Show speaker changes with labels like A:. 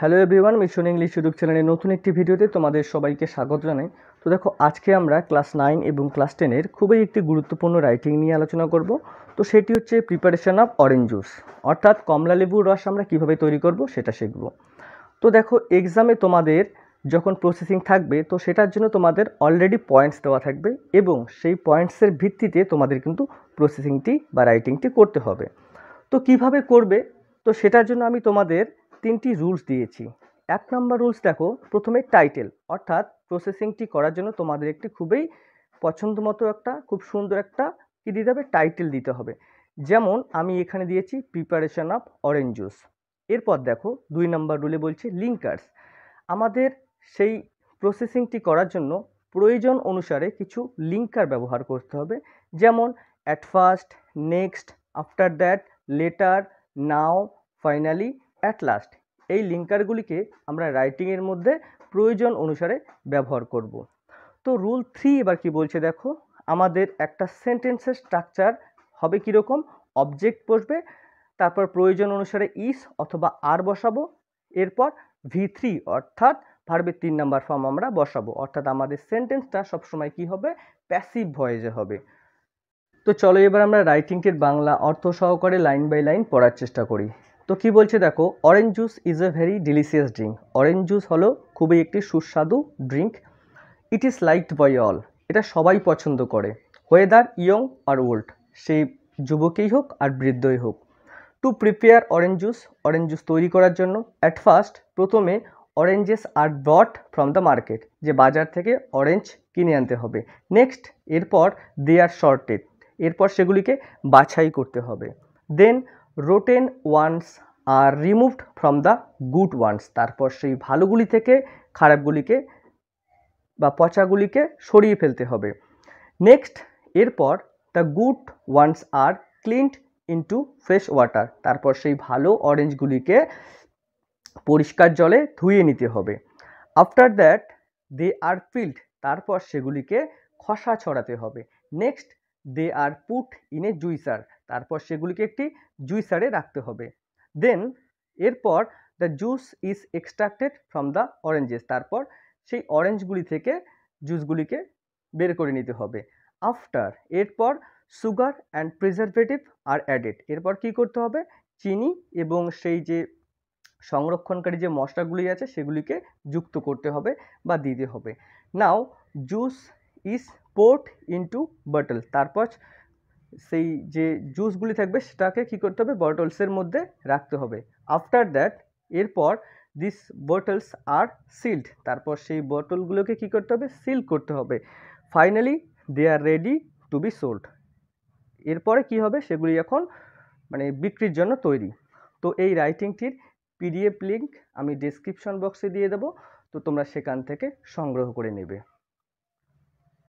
A: Hello everyone mission English YouTube চ্যানেলের নতুন একটি ভিডিওতে তোমাদের সবাইকে স্বাগত জানাই তো দেখো আজকে আমরা ক্লাস নাইন এবং ক্লাস টেনের খুবই একটি গুরুত্বপূর্ণ রাইটিং নিয়ে আলোচনা করব তো সেটি হচ্ছে প্রিপারেশান অফ অরেঞ্জ জুস অর্থাৎ কমলা লেবুর রস আমরা কিভাবে তৈরি করব সেটা শিখব তো দেখো এক্সামে তোমাদের যখন প্রসেসিং থাকবে তো সেটার জন্য তোমাদের অলরেডি পয়েন্টস দেওয়া থাকবে এবং সেই পয়েন্টসের ভিত্তিতে তোমাদের কিন্তু প্রসেসিংটি বা রাইটিংটি করতে হবে তো কিভাবে করবে তো সেটার জন্য আমি তোমাদের তিনটি রুলস দিয়েছি এক নম্বর রুলস দেখো প্রথমে টাইটেল অর্থাৎ প্রসেসিংটি করার জন্য তোমাদের একটি খুবই পছন্দ মতো একটা খুব সুন্দর একটা কি দিতে হবে টাইটেল দিতে হবে যেমন আমি এখানে দিয়েছি প্রিপারেশান অফ অরেঞ্জ জুস এরপর দেখো দুই নম্বর রুলে বলছি লিঙ্কার্স আমাদের সেই প্রসেসিংটি করার জন্য প্রয়োজন অনুসারে কিছু লিঙ্কার ব্যবহার করতে হবে যেমন at first next after that later now finally at last এই লিঙ্কারগুলিকে আমরা রাইটিংয়ের মধ্যে প্রয়োজন অনুসারে ব্যবহার করব। তো রুল থ্রি এবার কি বলছে দেখো আমাদের একটা সেন্টেন্সের স্ট্রাকচার হবে কীরকম অবজেক্ট বসবে তারপর প্রয়োজন অনুসারে ইস অথবা আর বসাবো এরপর ভি থ্রি অর্থাৎ ভার্বের তিন নাম্বার ফর্ম আমরা বসাবো অর্থাৎ আমাদের সেন্টেন্সটা সবসময় কি হবে প্যাসিভ ভয়েজে হবে তো চলো এবার আমরা রাইটিংটির বাংলা অর্থ সহকারে লাইন বাই লাইন পড়ার চেষ্টা করি তো কি বলছে দেখো orange juice is a very delicious drink orange juice হলো খুবই একটি সুস্বাদু drink it is liked by all এটা সবাই পছন্দ করে ওয়েদার ইয়ং আর ওল্ড সেই যুবকেই হোক আর বৃদ্ধই হোক to prepare orange juice orange juice তৈরি করার জন্য অ্যাট ফার্স্ট প্রথমে oranges are brought from the market যে বাজার থেকে অরেঞ্জ কিনে আনতে হবে নেক্সট এরপর দে আর শর্টেড এরপর সেগুলিকে বাছাই করতে হবে then rotten ones are removed from the good ones তারপর সেই ভালোগুলি থেকে খারাপগুলিকে বা পচাগুলিকে সরিয়ে ফেলতে হবে নেক্সট এরপর the good ones are cleaned into fresh water তারপর সেই ভালো অরেঞ্জগুলিকে পরিষ্কার জলে ধুয়ে নিতে হবে after that they are peeled তারপর সেগুলিকে খসা ছড়াতে হবে next they are put in a juicer তারপর সেগুলিকে একটি জুইসারে রাখতে হবে দেন এরপর the juice is extracted from the oranges তারপর সেই অরেঞ্জগুলি থেকে জুসগুলিকে বের করে নিতে হবে আফটার এরপর sugar and preservative are added এরপর কি করতে হবে চিনি এবং সেই যে সংরক্ষণকারী যে মশলাগুলি আছে সেগুলিকে যুক্ত করতে হবে বা দিতে হবে now juice is poured into bottle তারপর সেই যে জুসগুলি থাকবে সেটাকে কী করতে হবে বটলসের মধ্যে রাখতে হবে আফটার দ্যাট এরপর দিস বটলস আর সিল্ড তারপর সেই বটলগুলোকে কী করতে হবে সিল করতে হবে finally they are ready to be sold এরপরে কি হবে সেগুলি এখন মানে বিক্রির জন্য তৈরি তো এই রাইটিংটির পিডিএফ লিঙ্ক আমি ডিসক্রিপশন বক্সে দিয়ে দেবো তো তোমরা সেখান থেকে সংগ্রহ করে নেবে